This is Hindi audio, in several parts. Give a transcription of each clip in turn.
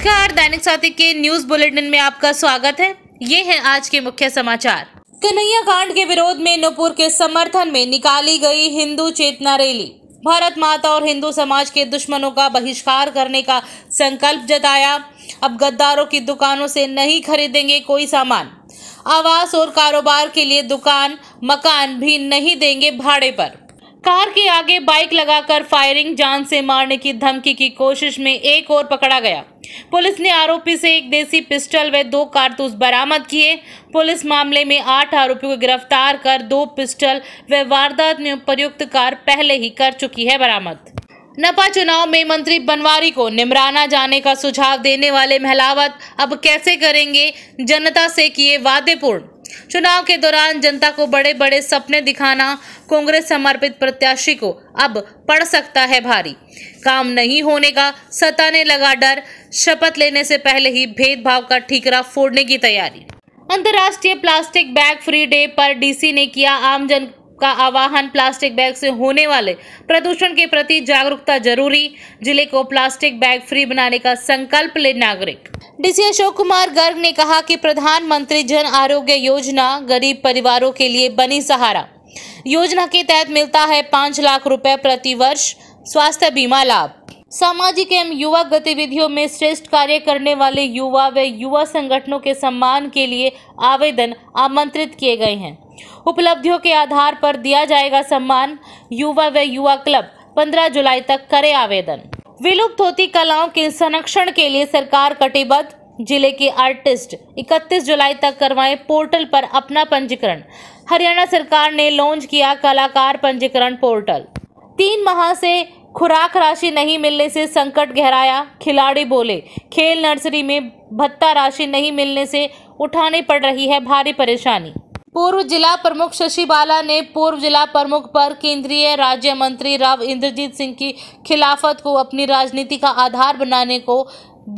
नमस्कार दैनिक साथी के न्यूज बुलेटिन में आपका स्वागत है ये है आज के मुख्य समाचार कन्हैया कांड के विरोध में नूपुर के समर्थन में निकाली गई हिंदू चेतना रैली भारत माता और हिंदू समाज के दुश्मनों का बहिष्कार करने का संकल्प जताया अब गद्दारों की दुकानों से नहीं खरीदेंगे कोई सामान आवास और कारोबार के लिए दुकान मकान भी नहीं देंगे भाड़े पर कार के आगे बाइक लगाकर फायरिंग जान से मारने की धमकी की कोशिश में एक और पकड़ा गया पुलिस ने आरोपी से एक देसी पिस्टल व दो कारतूस बरामद किए पुलिस मामले में आठ आरोपियों को गिरफ्तार कर दो पिस्टल व वारदात में प्रयुक्त कार पहले ही कर चुकी है बरामद नपा चुनाव में मंत्री बनवारी को निमराना जाने का सुझाव देने वाले महलावत अब कैसे करेंगे जनता से किए वादे पूर्ण चुनाव के दौरान जनता को बड़े बड़े सपने दिखाना कांग्रेस समर्पित प्रत्याशी को अब पड़ सकता है भारी काम नहीं होने का सताने लगा डर शपथ लेने से पहले ही भेदभाव का ठीकरा फोड़ने की तैयारी अंतर्राष्ट्रीय प्लास्टिक बैग फ्री डे पर डीसी ने किया आम जन का आवाहन प्लास्टिक बैग से होने वाले प्रदूषण के प्रति जागरूकता जरूरी जिले को प्लास्टिक बैग फ्री बनाने का संकल्प ले नागरिक डीसी अशोक कुमार गर्ग ने कहा कि प्रधानमंत्री जन आरोग्य योजना गरीब परिवारों के लिए बनी सहारा योजना के तहत मिलता है पाँच लाख रुपए प्रति वर्ष स्वास्थ्य बीमा लाभ सामाजिक एवं युवा गतिविधियों में श्रेष्ठ कार्य करने वाले युवा व युवा संगठनों के सम्मान के लिए आवेदन आमंत्रित किए गए हैं उपलब्धियों के आधार पर दिया जाएगा सम्मान युवा व युवा क्लब 15 जुलाई तक करे आवेदन विलुप्त होती कलाओं के संरक्षण के लिए सरकार कटिबद्ध जिले के आर्टिस्ट 31 जुलाई तक करवाए पोर्टल पर अपना पंजीकरण हरियाणा सरकार ने लॉन्च किया कलाकार पंजीकरण पोर्टल तीन माह से खुराक राशि नहीं मिलने से संकट गहराया खिलाड़ी बोले खेल नर्सरी में भत्ता राशि नहीं मिलने से उठानी पड़ रही है भारी परेशानी पूर्व जिला प्रमुख शशि बाला ने पूर्व जिला प्रमुख पर केंद्रीय राज्य मंत्री राव इंद्रजीत सिंह की खिलाफत को अपनी राजनीति का आधार बनाने को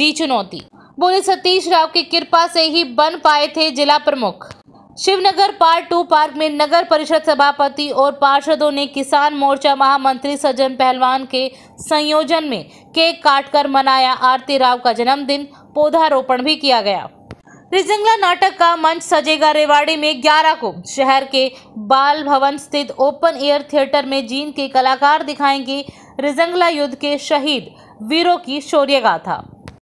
दी चुनौती बोले सतीश राव की कृपा से ही बन पाए थे जिला प्रमुख शिवनगर पार्ट टू पार्क में नगर परिषद सभापति और पार्षदों ने किसान मोर्चा महामंत्री सज्जन पहलवान के संयोजन में केक काटकर मनाया आरती राव का जन्मदिन पौधारोपण भी किया गया रिजंगला नाटक का मंच सजेगा रेवाड़ी में 11 को शहर के बाल भवन स्थित ओपन एयर थिएटर में जीन के कलाकार दिखाएंगे रिजंगला युद्ध के शहीद वीरों की शौर्य गाथा